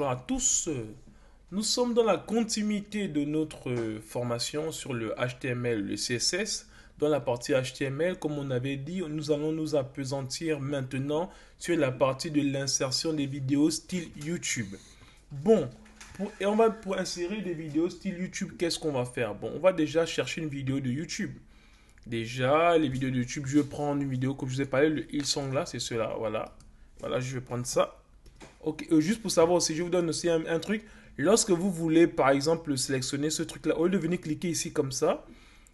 bonjour à tous. Nous sommes dans la continuité de notre formation sur le HTML, le CSS. Dans la partie HTML, comme on avait dit, nous allons nous appesantir maintenant sur la partie de l'insertion des vidéos style YouTube. Bon, et on va, pour insérer des vidéos style YouTube, qu'est-ce qu'on va faire Bon, on va déjà chercher une vidéo de YouTube. Déjà, les vidéos de YouTube, je vais prendre une vidéo comme je vous ai parlé, le, ils sont là, c'est cela, voilà. Voilà, je vais prendre ça. Euh, juste pour savoir si je vous donne aussi un, truc. Lorsque vous voulez, par exemple, sélectionner ce truc-là, au lieu de venir cliquer ici comme ça,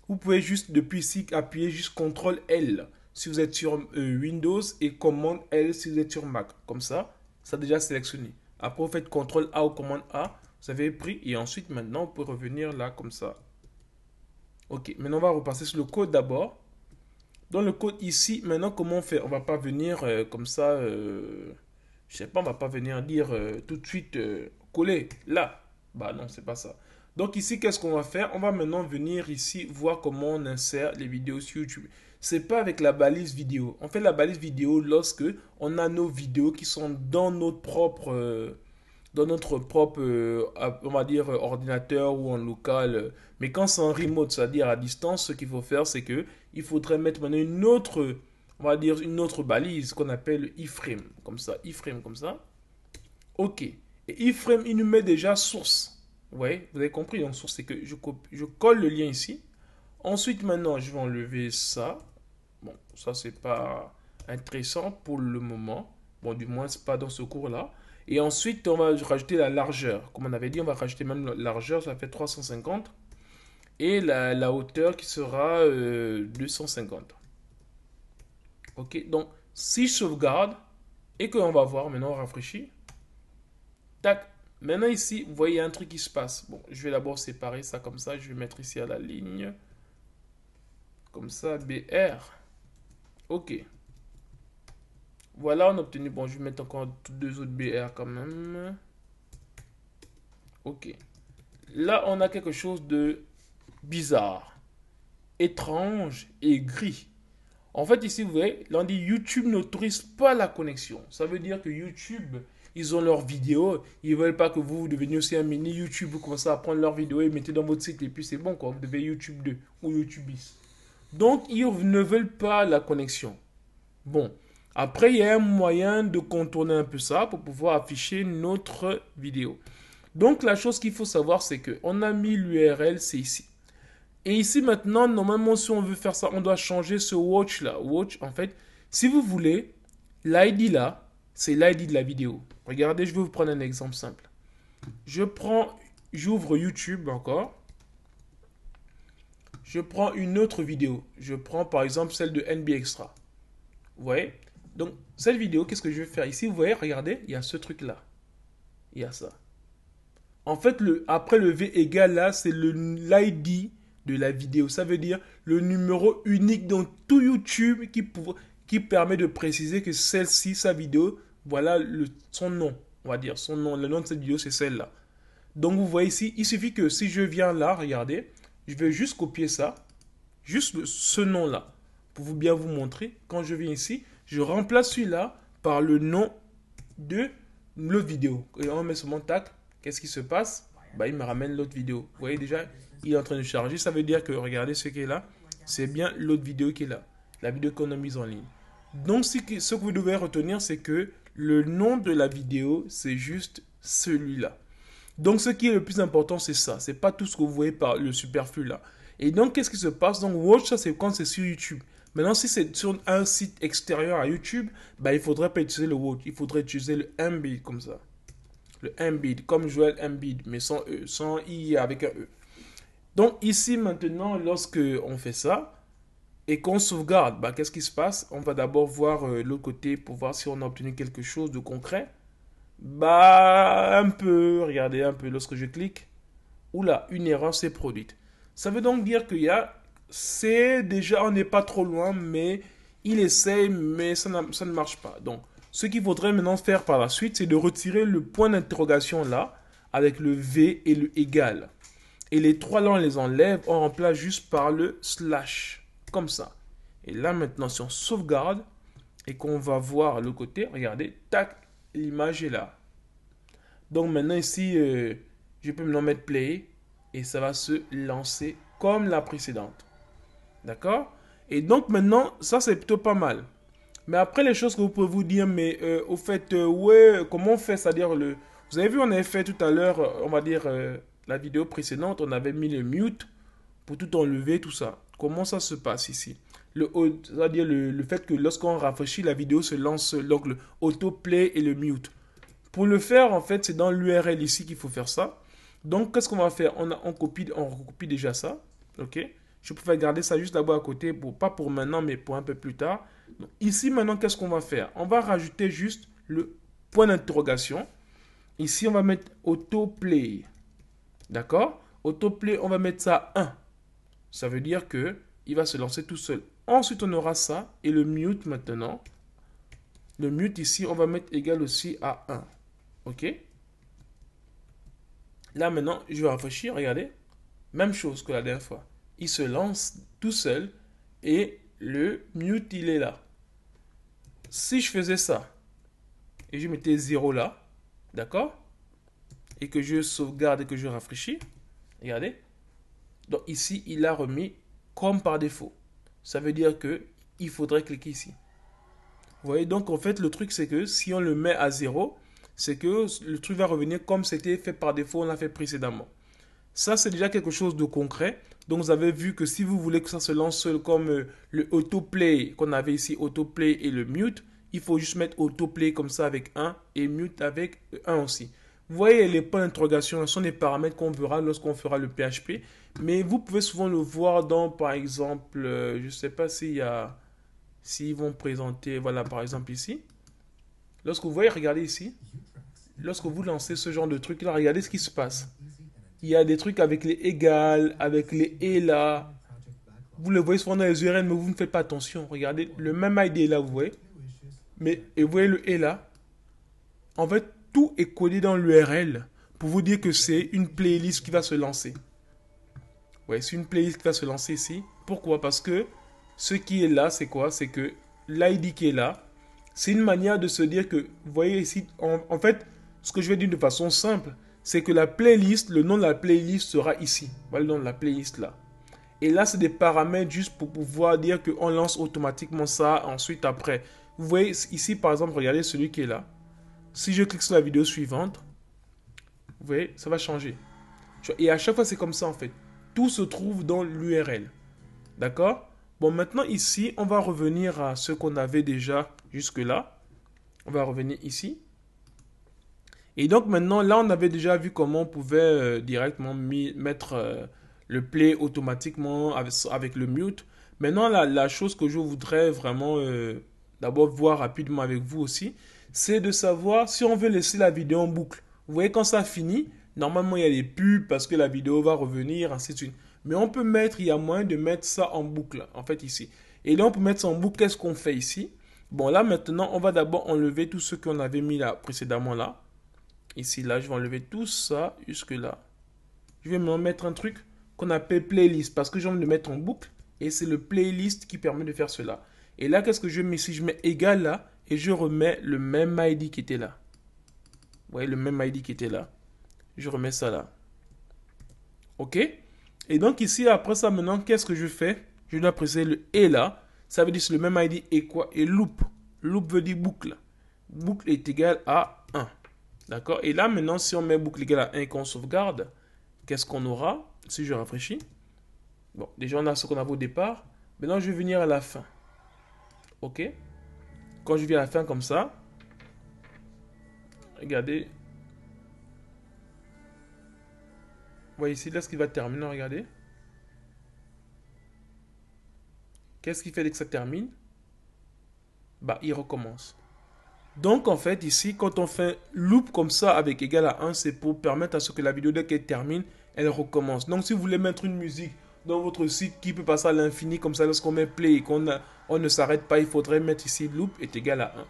vous pouvez juste depuis ici appuyer juste CTRL L si vous êtes sur euh, Windows et cmd L si vous êtes sur Mac. Comme ça, ça a déjà sélectionné. Après, vous faites CTRL A ou Command A, vous avez pris et ensuite maintenant, vous pouvez revenir là comme ça. Ok, maintenant on va repasser sur le code d'abord. Dans le code ici, maintenant comment on fait On ne va pas venir euh, comme ça. Je sais pas, on va pas venir dire euh, tout de suite euh, coller là. Bah non, c'est pas ça. Donc ici, qu'est-ce qu'on va faire On va maintenant venir ici voir comment on insère les vidéos sur YouTube. C'est pas avec la balise vidéo. On fait la balise vidéo lorsque on a nos vidéos qui sont dans notre propre, euh, dans notre propre, on va dire ordinateur ou en local. Mais quand c'est en remote, c'est-à-dire à distance, ce qu'il faut faire, c'est que il faudrait mettre maintenant une autre on va dire une autre balise qu'on appelle iframe, comme ça, iframe, comme ça. Ok. Et iframe, il nous met déjà source. Vous voyez, vous avez compris. Donc, source, c'est que je, je colle le lien ici. Ensuite, maintenant, je vais enlever ça. Bon, ça, c'est pas intéressant pour le moment. Bon, du moins, c'est pas dans ce cours-là. Et ensuite, on va rajouter la largeur. Comme on avait dit, on va rajouter même la largeur, ça fait 350. Et la, hauteur qui sera 250. Euh, Ok, donc si je sauvegarde et l'on va voir maintenant, on rafraîchit. Tac. Maintenant ici, vous voyez, un truc qui se passe. Bon, je vais d'abord séparer ça comme ça. Je vais mettre ici à la ligne. Comme ça, BR. Ok. Voilà, on a obtenu. Bon, je vais mettre encore deux autres BR quand même. Ok. Là, on a quelque chose de bizarre, étrange et gris. En fait, ici, vous voyez, là, dit YouTube n'autorise pas la connexion. Ça veut dire que YouTube, ils ont leurs vidéos. Ils ne veulent pas que vous deveniez aussi un mini YouTube. Vous commencez à prendre leurs vidéos et mettez dans votre site. Et puis, c'est bon, quoi. Vous devez YouTube 2 ou YouTube 10. Donc, ils ne veulent pas la connexion. Bon. Après, il y a un moyen de contourner un peu ça pour pouvoir afficher notre vidéo. Donc, la chose qu'il faut savoir, c'est que on a mis l'URL, c'est ici. Et ici maintenant, normalement, si on veut faire ça, on doit changer ce watch là. Watch, en fait, si vous voulez, l'ID là, c'est l'ID de la vidéo. Regardez, je vais vous prendre un exemple simple. Je prends, j'ouvre YouTube encore. Je prends une autre vidéo. Je prends par exemple celle de NB Extra. Vous voyez Donc, cette vidéo, qu'est-ce que je vais faire ici Vous voyez, regardez, il y a ce truc là. Il y a ça. En fait, le, après le V égale là, c'est l'ID de la vidéo. Ça veut dire le numéro unique dans tout YouTube qui, pour, qui permet de préciser que celle-ci, sa vidéo, voilà le, son nom. On va dire son nom, le nom de cette vidéo, c'est celle-là. Donc vous voyez ici, il suffit que si je viens là, regardez, je vais juste copier ça, juste ce nom-là, pour vous bien vous montrer. Quand je viens ici, je remplace celui-là par le nom de le vidéo. Et on met ce tac, qu'est-ce qui se passe bah, Il me ramène l'autre vidéo. Vous voyez déjà, il est en train de charger. Ça veut dire que, regardez ce qui est là, c'est bien l'autre vidéo qui est là, la vidéo qu'on a mise en ligne. Donc, ce que vous devez retenir, c'est que le nom de la vidéo, c'est juste celui-là. Donc, ce qui est le plus important, c'est ça. C'est pas tout ce que vous voyez par le superflu là. Et donc, qu'est-ce qui se passe Donc, watch, ça, c'est quand c'est sur YouTube. Maintenant, si c'est sur un site extérieur à YouTube, bah, il faudrait pas utiliser le watch. Il faudrait utiliser le embed comme ça. Le embed, comme Joel Embed, mais sans E, sans I avec un E. Donc ici maintenant, lorsque on fait ça et qu'on sauvegarde, bah, qu'est-ce qui se passe On va d'abord voir euh, l'autre côté pour voir si on a obtenu quelque chose de concret. Bah un peu, regardez un peu lorsque je clique. Oula, une erreur s'est produite. Ça veut donc dire qu'il y a, c'est déjà, on n'est pas trop loin, mais il essaye, mais ça, ça ne marche pas. Donc, ce qu'il faudrait maintenant faire par la suite, c'est de retirer le point d'interrogation là, avec le V et le égal. Et les trois là, on les enlève, on remplace juste par le slash. Comme ça. Et là maintenant, si on sauvegarde et qu'on va voir le côté, regardez, tac, l'image est là. Donc maintenant ici, euh, je peux maintenant mettre play et ça va se lancer comme la précédente. D'accord Et donc maintenant, ça c'est plutôt pas mal. Mais après, les choses que vous pouvez vous dire, mais euh, au fait, euh, ouais, comment on fait C'est-à-dire, le... vous avez vu, on avait fait tout à l'heure, on va dire, la vidéo précédente, on avait mis le mute pour tout enlever, tout ça. Comment ça se passe ici le, C'est-à-dire le, fait que lorsqu'on rafraîchit, la vidéo se lance, donc le autoplay et le mute. Pour le faire, en fait, c'est dans l'URL ici qu'il faut faire ça. Donc, qu'est-ce qu'on va faire on, a, copie, on recopie déjà ça. OK Je préfère garder ça juste là-bas à côté, pas pour maintenant, mais pour un peu plus tard. ici, maintenant, qu'est-ce qu'on va faire On va rajouter juste le point d'interrogation. Ici, on va mettre autoplay. D'accord Autoplay, on va mettre ça 1. Ça veut dire que il va se lancer tout seul. Ensuite, on aura ça et le mute maintenant. Le mute ici, on va mettre égal aussi à 1. OK Là, maintenant, je vais rafraîchir. Regardez. Même chose que la dernière fois. Il se lance tout seul et le mute, il est là. Si je faisais ça et je mettais 0 là, d'accord et que je sauvegarde et que je rafraîchis, regardez. Donc ici, il a remis comme par défaut. Ça veut dire que il faudrait cliquer ici. Vous voyez, donc en fait, le truc, c'est que si on le met à zéro, c'est que le truc va revenir comme c'était fait par défaut, on l'a fait précédemment. Ça, c'est déjà quelque chose de concret. Donc, vous avez vu que si vous voulez que ça se lance seul comme euh, le autoplay qu'on avait ici, autoplay et le mute, il faut juste mettre autoplay comme ça avec 1 et mute avec 1 euh, aussi. Vous voyez les points d'interrogation, ce sont des paramètres qu'on verra lorsqu'on fera le PHP, mais vous pouvez souvent le voir dans, par exemple, euh, je ne sais pas s'il y a, s'ils vont présenter, voilà, par exemple ici. Lorsque vous voyez, regardez ici, lorsque vous lancez ce genre de truc là, regardez ce qui se passe. Il y a des trucs avec les égales, avec les et là. Vous le voyez souvent dans les URL, mais vous ne faites pas attention. Regardez, le même ID e là, vous voyez. Mais et vous voyez le et là. En fait, tout est codé dans l'URL pour vous dire que c'est une playlist qui va se lancer. Ouais, c'est une playlist qui va se lancer ici. Pourquoi Parce que ce qui est là, c'est quoi C'est que l'ID qui est là, c'est une manière de se dire que, vous voyez ici, en, fait, ce que je vais dire de façon simple, c'est que la playlist, le nom de la playlist sera ici. Voilà le nom de la playlist là. Et là, c'est des paramètres juste pour pouvoir dire que on lance automatiquement ça ensuite après. Vous voyez ici, par exemple, regardez celui qui est là. Si je clique sur la vidéo suivante, vous voyez, ça va changer. Et à chaque fois, c'est comme ça en fait. Tout se trouve dans l'URL. D'accord Bon, maintenant ici, on va revenir à ce qu'on avait déjà jusque-là. On va revenir ici. Et donc maintenant, là, on avait déjà vu comment on pouvait euh, directement mettre euh, le play automatiquement avec, le mute. Maintenant, la, chose que je voudrais vraiment euh, d'abord voir rapidement avec vous aussi, c'est de savoir si on veut laisser la vidéo en boucle. Vous voyez, quand ça finit, normalement, il y a des pubs parce que la vidéo va revenir, ainsi de suite. Mais on peut mettre, il y a moyen de mettre ça en boucle, en fait, ici. Et là, on peut mettre ça en boucle. Qu'est-ce qu'on fait ici Bon, là, maintenant, on va d'abord enlever tout ce qu'on avait mis là, précédemment là. Ici, là, je vais enlever tout ça jusque là. Je vais me mettre un truc qu'on appelle playlist parce que j'ai envie de mettre en boucle et c'est le playlist qui permet de faire cela. Et là, qu'est-ce que je mets Si je mets égal là, et je remets le même ID qui était là. Vous voyez, le même ID qui était là. Je remets ça là. OK Et donc ici, après ça, maintenant, qu'est-ce que je fais Je dois presser le « et » là. Ça veut dire le même ID et quoi Et loop. Loop veut dire boucle. Boucle est égal à 1. D'accord Et là, maintenant, si on met boucle égale à 1 et qu'on sauvegarde, qu'est-ce qu'on aura Si je rafraîchis. Bon, déjà, on a ce qu'on avait au départ. Maintenant, je vais venir à la fin. OK quand je viens à la fin comme ça, regardez. voyez ici, là, ce qui va terminer, regardez. Qu'est-ce qui fait dès que ça termine Bah, il recommence. Donc, en fait, ici, quand on fait loop comme ça avec égal à 1, c'est pour permettre à ce que la vidéo, dès qu'elle termine, elle recommence. Donc, si vous voulez mettre une musique dans votre site qui peut passer à l'infini comme ça lorsqu'on met play et qu'on on ne s'arrête pas, il faudrait mettre ici loop est égal à 1.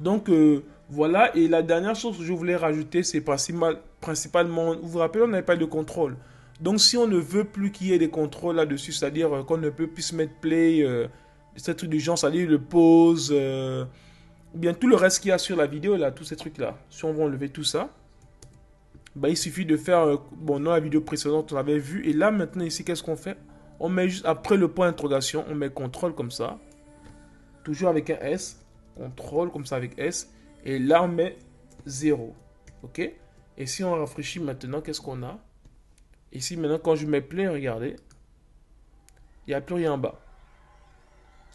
Donc euh, voilà, et la dernière chose que je voulais rajouter, c'est principalement, vous vous rappelez, on n'avait pas de contrôle. Donc si on ne veut plus qu'il y ait des contrôles là-dessus, c'est-à-dire euh, qu'on ne peut plus mettre play, euh, ces trucs du genre, cest le pause, euh, bien tout le reste qu'il y a sur la vidéo, là, tous ces trucs-là, si on va enlever tout ça, bah, il suffit de faire, euh, bon, dans la vidéo précédente, on avait vu, et là, maintenant, ici, qu'est-ce qu'on fait On met juste après le point d'interrogation, on met contrôle comme ça, toujours avec un S, contrôle comme ça avec S, et là, on met 0, ok Et si on rafraîchit maintenant, qu'est-ce qu'on a Ici, maintenant, quand je mets plein regardez, il n'y a plus rien en bas.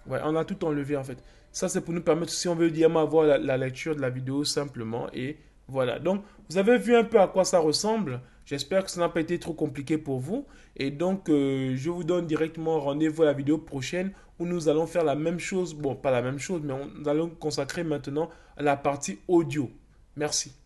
Ouais, on a tout enlevé, en fait. Ça, c'est pour nous permettre, si on veut dire, avoir la, lecture de la vidéo simplement et voilà, donc vous avez vu un peu à quoi ça ressemble. J'espère que ça n'a pas été trop compliqué pour vous. Et donc, euh, je vous donne directement rendez-vous à la vidéo prochaine où nous allons faire la même chose. Bon, pas la même chose, mais nous allons consacrer maintenant à la partie audio. Merci.